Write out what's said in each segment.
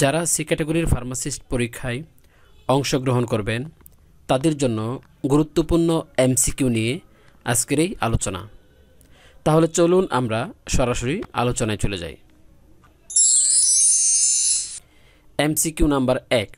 যারা সি ক্যাটাগরির ফার্মাসিস্ট পরীক্ষায় অংশগ্রহণ করবেন তাদের জন্য গুরুত্বপূর্ণ এমসিকিউ নিয়ে আজকের এই আলোচনা তাহলে চলুন আমরা সরাসরি আলোচনায় চলে যাই এমসিকিউ নাম্বার এক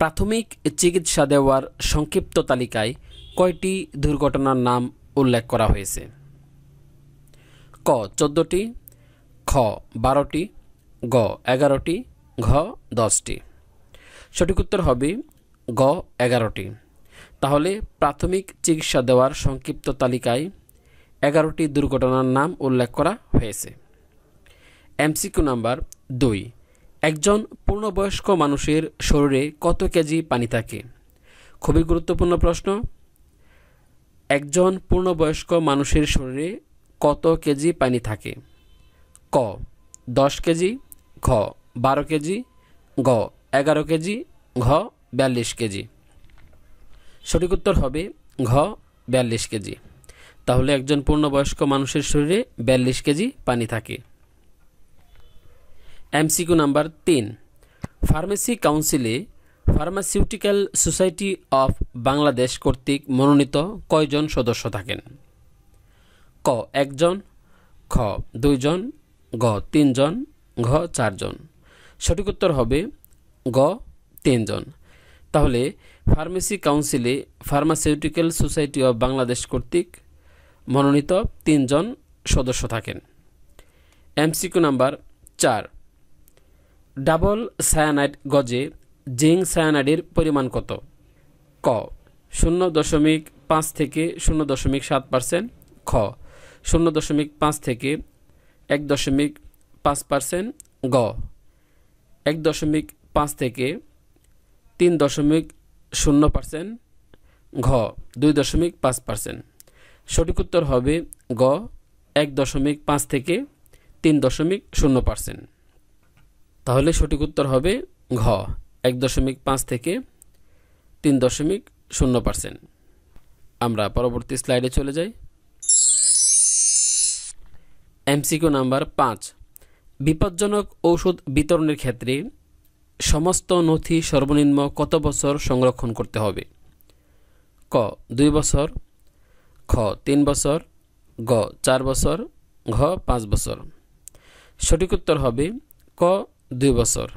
প্রাথমিক চিকিৎসা দেওয়ার সংক্ষিপ্ত তালিকায় কয়টি দুর্ঘটনার নাম উল্লেখ করা হয়েছে ক চোদ্দোটি খ বারোটি গ এগারোটি ঘ দশটি সঠিক উত্তর হবে গ এগারোটি তাহলে প্রাথমিক চিকিৎসা দেওয়ার সংক্ষিপ্ত তালিকায় এগারোটি দুর্ঘটনার নাম উল্লেখ করা হয়েছে এমসিকিউ নাম্বার দুই একজন পূর্ণবয়স্ক মানুষের শরীরে কত কেজি পানি থাকে খুবই গুরুত্বপূর্ণ প্রশ্ন একজন পূর্ণবয়স্ক মানুষের শরীরে কত কেজি পানি থাকে ক দশ কেজি ঘ বারো কেজি গ এগারো কেজি ঘ বিয়াল্লিশ কেজি সঠিক উত্তর হবে ঘ বিয়াল্লিশ কেজি তাহলে একজন পূর্ণবয়স্ক মানুষের শরীরে বিয়াল্লিশ কেজি পানি থাকে এমসিকিউ নাম্বার তিন ফার্মেসি কাউন্সিলে ফার্মাসিউটিক্যাল সোসাইটি অফ বাংলাদেশ কর্তৃক মনোনীত কয়জন সদস্য থাকেন ক একজন খ দুইজন গ তিনজন ঘ চারজন সঠিক উত্তর হবে গ তিনজন তাহলে ফার্মেসি কাউন্সিলে ফার্মাসিউটিক্যাল সোসাইটি অব বাংলাদেশ কর্তৃক মনোনীত তিনজন সদস্য থাকেন এমসিকিউ নাম্বার চার ডাবল সায়ানাইড গজে জিং সায়ানাইডের পরিমাণ কত ক শূন্য দশমিক পাঁচ থেকে শূন্য দশমিক সাত পার্সেন্ট খ শূন্য দশমিক পাঁচ থেকে এক দশমিক পাঁচ পার্সেন্ট গ এক দশমিক পাঁচ থেকে তিন দশমিক শূন্য পার্সেন্ট ঘ দুই দশমিক পাঁচ পার্সেন্ট সঠিক উত্তর হবে গ এক দশমিক পাঁচ থেকে তিন দশমিক শূন্য পার্সেন্ট তাহলে সঠিক উত্তর হবে ঘ এক দশমিক পাঁচ থেকে তিন দশমিক শূন্য পার্সেন্ট আমরা পরবর্তী স্লাইডে চলে যাই এমসিকিউ নাম্বার পাঁচ বিপজ্জনক ঔষধ বিতরণের ক্ষেত্রে সমস্ত নথি সর্বনিম্ন কত বছর সংরক্ষণ করতে হবে ক দুই বছর খ তিন বছর গ চার বছর ঘ পাঁচ বছর সঠিক উত্তর হবে ক দুই বছর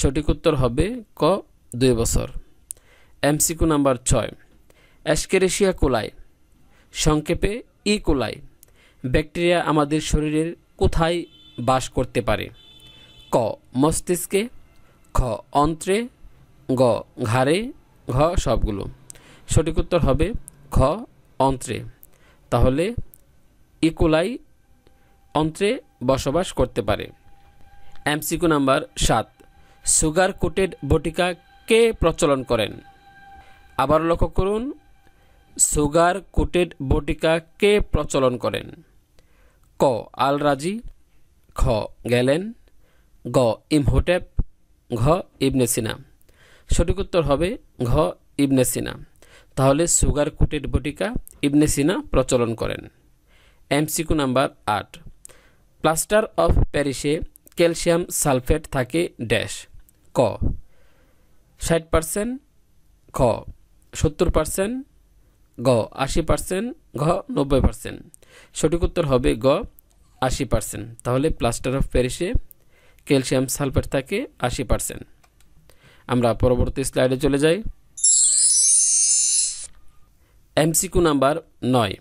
সঠিক উত্তর হবে ক দুই বছর এমসিকু নাম্বার ছয় অ্যাসকেরেশিয়া কোলাই সংক্ষেপে ই কোলাই ব্যাকটেরিয়া আমাদের শরীরের কোথায় বাস করতে পারে ক মস্তিষ্কে খ অন্ত্রে গ ঘাড়ে ঘ সবগুলো সঠিক উত্তর হবে খ অন্ত্রে তাহলে ইকোলাই অন্ত্রে বসবাস করতে পারে এমসিকু নাম্বার সাত সুগার কোটেড বটিকা কে প্রচলন করেন আবার লক্ষ্য করুন সুগার কোটেড বটিকা কে প্রচলন করেন ক আলরাজি খ গ্যালেন গ ইমহোটেপ ঘ ইবনে সিনা সঠিক উত্তর হবে ঘ ইবনে সিনা তাহলে সুগার কুটের বটিকা ইবনে সিনা প্রচলন করেন এমসিকু নাম্বার আট প্লাস্টার অফ প্যারিসে ক্যালসিয়াম সালফেট থাকে ড্যাশ ক ষাট পারসেন্ট খ সত্তর পারসেন্ট গ আশি পারসেন্ট ঘ নব্বই পারসেন্ট সঠিক উত্তর হবে গ আশি পার্সেন্ট তাহলে প্লাস্টার অফ প্যারিসে ক্যালসিয়াম সালফেট থাকে আশি পার্সেন্ট আমরা পরবর্তী স্লাইডে চলে যাই এমসিকু নাম্বার নয়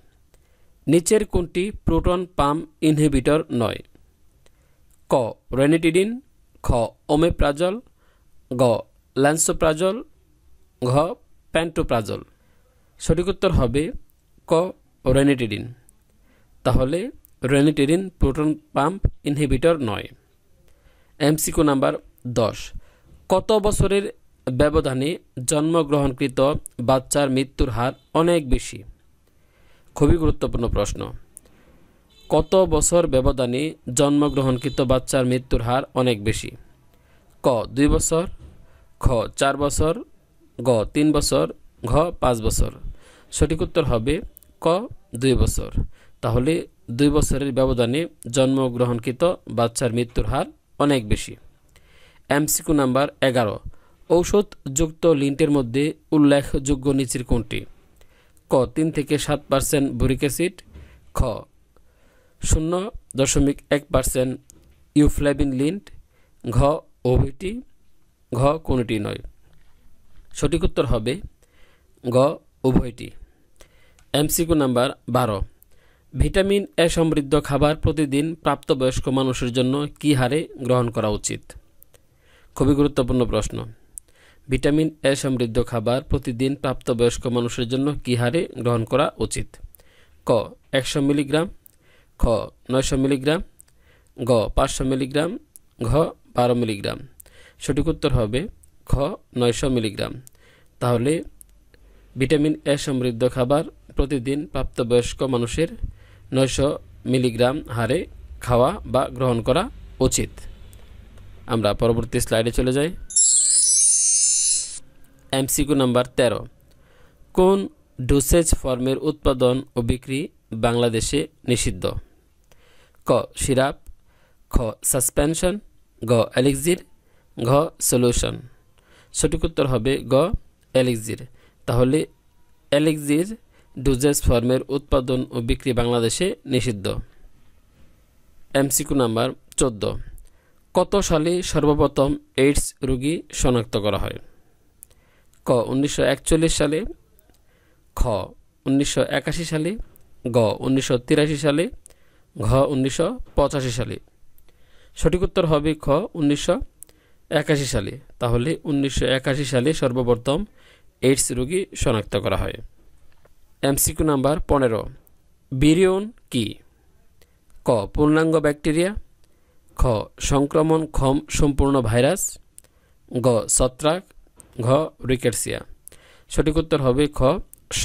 নিচের কোনটি প্রোটন পাম্প ইনহিবিটর নয় ক রেনিটিডিন খ ওমেপ্রাজল গ ল্যান্সোপ্রাজল ঘ প্যান্টোপ্রাজল সঠিক উত্তর হবে ক রেনেটিডিন তাহলে রেনিটেরিন প্রোটন পাম্প ইনহিবিটর নয় এমসিকো নাম্বার দশ কত বছরের ব্যবধানে জন্মগ্রহণকৃত বাচ্চার মৃত্যুর হার অনেক বেশি খুবই গুরুত্বপূর্ণ প্রশ্ন কত বছর ব্যবধানে জন্মগ্রহণকৃত বাচ্চার মৃত্যুর হার অনেক বেশি ক দুই বছর খ চার বছর গ তিন বছর ঘ পাঁচ বছর সঠিক উত্তর হবে ক দুই বছর তাহলে দুই বছরের ব্যবধানে জন্মগ্রহণকৃত বাচ্চার মৃত্যুর হার অনেক বেশি এমসিকু নাম্বার এগারো ঔষধ যুক্ত লিন্টের মধ্যে উল্লেখযোগ্য নিচির কোনটি ক তিন থেকে সাত পার্সেন্ট বুরিক অ্যাসিড খ শূন্য দশমিক এক পার্সেন্ট ইউফ্ল্যাবিন লিন্ট ঘ ওভিটি ঘ কোনটি নয় সঠিক উত্তর হবে ঘ উভয়টি এমসিকু নাম্বার বারো ভিটামিন এ সমৃদ্ধ খাবার প্রতিদিন প্রাপ্তবয়স্ক মানুষের জন্য কী হারে গ্রহণ করা উচিত খুবই গুরুত্বপূর্ণ প্রশ্ন ভিটামিন এ সমৃদ্ধ খাবার প্রতিদিন প্রাপ্তবয়স্ক মানুষের জন্য কী হারে গ্রহণ করা উচিত ক একশো মিলিগ্রাম খ নয়শো মিলিগ্রাম গ পাঁচশো মিলিগ্রাম ঘ বারো মিলিগ্রাম সঠিক উত্তর হবে খ নয়শো মিলিগ্রাম তাহলে ভিটামিন এ সমৃদ্ধ খাবার প্রতিদিন প্রাপ্তবয়স্ক মানুষের নয়শো মিলিগ্রাম হারে খাওয়া বা গ্রহণ করা উচিত আমরা পরবর্তী স্লাইডে চলে যাই এমসিকিউ নাম্বার তেরো কোন ডোসেজ ফর্মের উৎপাদন ও বিক্রি বাংলাদেশে নিষিদ্ধ ক সিরাপ খ সাসপেনশন গ অ্যালেক্সির ঘ সলিউশন সঠিক উত্তর হবে গ অ্যালেক্সির তাহলে অ্যালেক্সির ডুজেস ফর্মের উৎপাদন ও বিক্রি বাংলাদেশে নিষিদ্ধ এমসিকু নাম্বার চোদ্দ কত সালে সর্বপ্রথম এইডস রোগী শনাক্ত করা হয় ক উনিশশো সালে খ উনিশশো সালে গ উনিশশো সালে ঘ উনিশশো সালে সঠিক উত্তর হবে খ উনিশশো সালে তাহলে উনিশশো সালে সর্বপ্রথম এইডস রোগী শনাক্ত করা হয় এমসিকিউ নাম্বার পনেরো বিরিয়ন কি ক পূর্ণাঙ্গ ব্যাকটেরিয়া খ সংক্রমণ ক্ষম সম্পূর্ণ ভাইরাস গ ছত্রাক ঘ রিকেটসিয়া সঠিক উত্তর হবে খ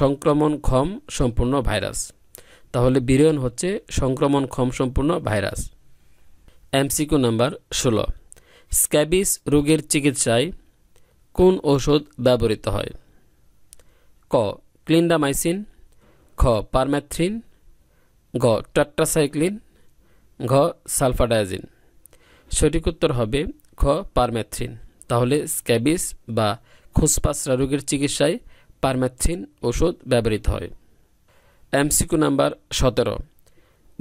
সংক্রমণ ক্ষম সম্পূর্ণ ভাইরাস তাহলে বিরিয়ন হচ্ছে সংক্রমণ ক্ষম সম্পূর্ণ ভাইরাস এমসিকিউ নাম্বার ষোলো স্ক্যাবিস রোগের চিকিৎসায় কোন ওষুধ ব্যবহৃত হয় ক ক্লিন্ডামাইসিন খ পারম্যাথ্রিন গ টাট্রাসাইক্লিন ঘ সালফাডায়াজিন সঠিক উত্তর হবে খ পারম্যাথ্রিন তাহলে স্ক্যাবিস বা খুসপাসরা রোগের চিকিৎসায় পারম্যাথ্রিন ওষুধ ব্যবহৃত হয় এমসিকু নাম্বার সতেরো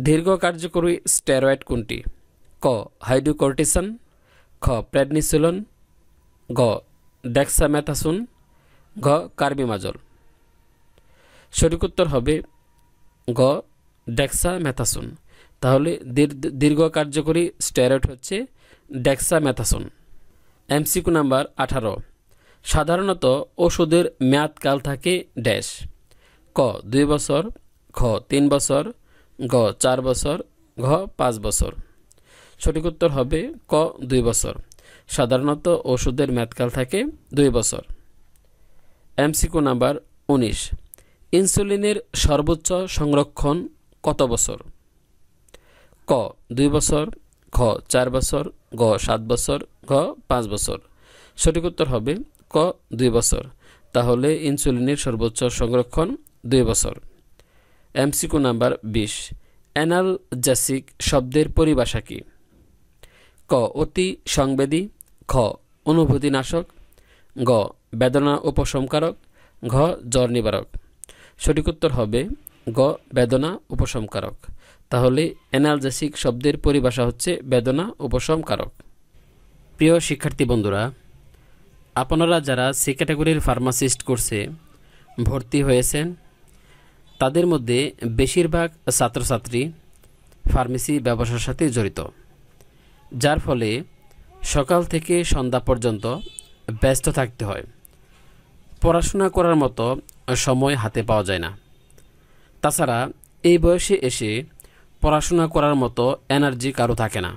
দীর্ঘ কার্যকরী স্টেরয়েড কোনটি ক হাইড্রোকর্টিসন খ প্রেডনিসুলন গ ডেক্সামেথাসুন ঘ কার্বিমাজল সঠিক উত্তর হবে গ ডেক্সা ম্যাথাসন তাহলে দীর্ঘ কার্যকরী স্টেরয়েড হচ্ছে ডেক্সা ম্যাথাসন এমসিকু নাম্বার আঠারো সাধারণত ওষুধের মেয়াদকাল থাকে ড্যাশ ক দুই বছর ঘ তিন বছর গ চার বছর ঘ পাঁচ বছর সঠিক উত্তর হবে ক দুই বছর সাধারণত ওষুধের মেয়াদকাল থাকে দুই বছর এমসিকু নাম্বার উনিশ ইনসুলিনের সর্বোচ্চ সংরক্ষণ কত বছর ক দুই বছর ঘ চার বছর গ সাত বছর ঘ পাঁচ বছর সঠিক উত্তর হবে ক দুই বছর তাহলে ইনসুলিনের সর্বোচ্চ সংরক্ষণ দুই বছর এমসিকু নাম্বার বিশ অ্যানালজাসিক শব্দের পরিভাষা কি ক অতি সংবেদী খ অনুভূতিনাশক গ বেদনা উপশমকারক ঘ জ্বর নিবারক সঠিক উত্তর হবে গ বেদনা উপশমকারক তাহলে অ্যানালজেসিক শব্দের পরিভাষা হচ্ছে বেদনা উপশমকারক প্রিয় শিক্ষার্থী বন্ধুরা আপনারা যারা সি ক্যাটাগরির ফার্মাসিস্ট কোর্সে ভর্তি হয়েছেন তাদের মধ্যে বেশিরভাগ ছাত্রছাত্রী ফার্মেসি ব্যবসার সাথে জড়িত যার ফলে সকাল থেকে সন্ধ্যা পর্যন্ত ব্যস্ত থাকতে হয় পড়াশোনা করার মতো সময় হাতে পাওয়া যায় না তাছাড়া এই বয়সে এসে পড়াশোনা করার মতো এনার্জি কারো থাকে না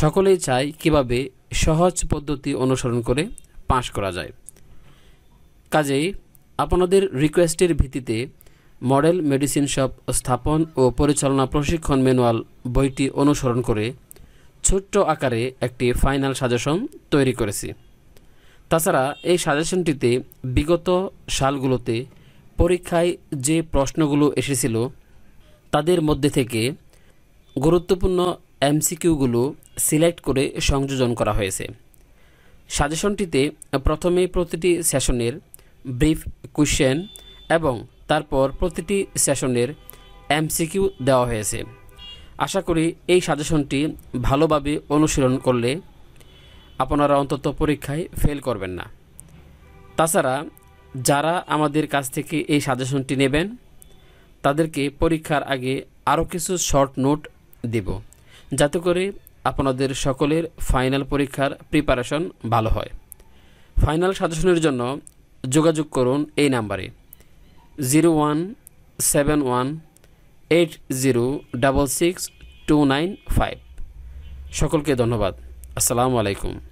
সকলেই চায় কিভাবে সহজ পদ্ধতি অনুসরণ করে পাশ করা যায় কাজেই আপনাদের রিকোয়েস্টের ভিত্তিতে মডেল মেডিসিন শপ স্থাপন ও পরিচালনা প্রশিক্ষণ ম্যানুয়াল বইটি অনুসরণ করে ছোট্ট আকারে একটি ফাইনাল সাজেশন তৈরি করেছি তাছাড়া এই সাজেশনটিতে বিগত সালগুলোতে পরীক্ষায় যে প্রশ্নগুলো এসেছিল তাদের মধ্যে থেকে গুরুত্বপূর্ণ এমসিকিউগুলো সিলেক্ট করে সংযোজন করা হয়েছে সাজেশনটিতে প্রথমে প্রতিটি সেশনের ব্রিফ কোয়েশ্চেন এবং তারপর প্রতিটি সেশনের এমসিকিউ দেওয়া হয়েছে আশা করি এই সাজেশনটি ভালোভাবে অনুশীলন করলে আপনারা অন্তত পরীক্ষায় ফেল করবেন না তাছাড়া যারা আমাদের কাছ থেকে এই সাজেশনটি নেবেন তাদেরকে পরীক্ষার আগে আরও কিছু শর্ট নোট দেব যাতে করে আপনাদের সকলের ফাইনাল পরীক্ষার প্রিপারেশন ভালো হয় ফাইনাল সাজেশনের জন্য যোগাযোগ করুন এই নাম্বারে zero one seven one eight zero double six two nine five সকলকে ধন্যবাদ আসসালামু আলাইকুম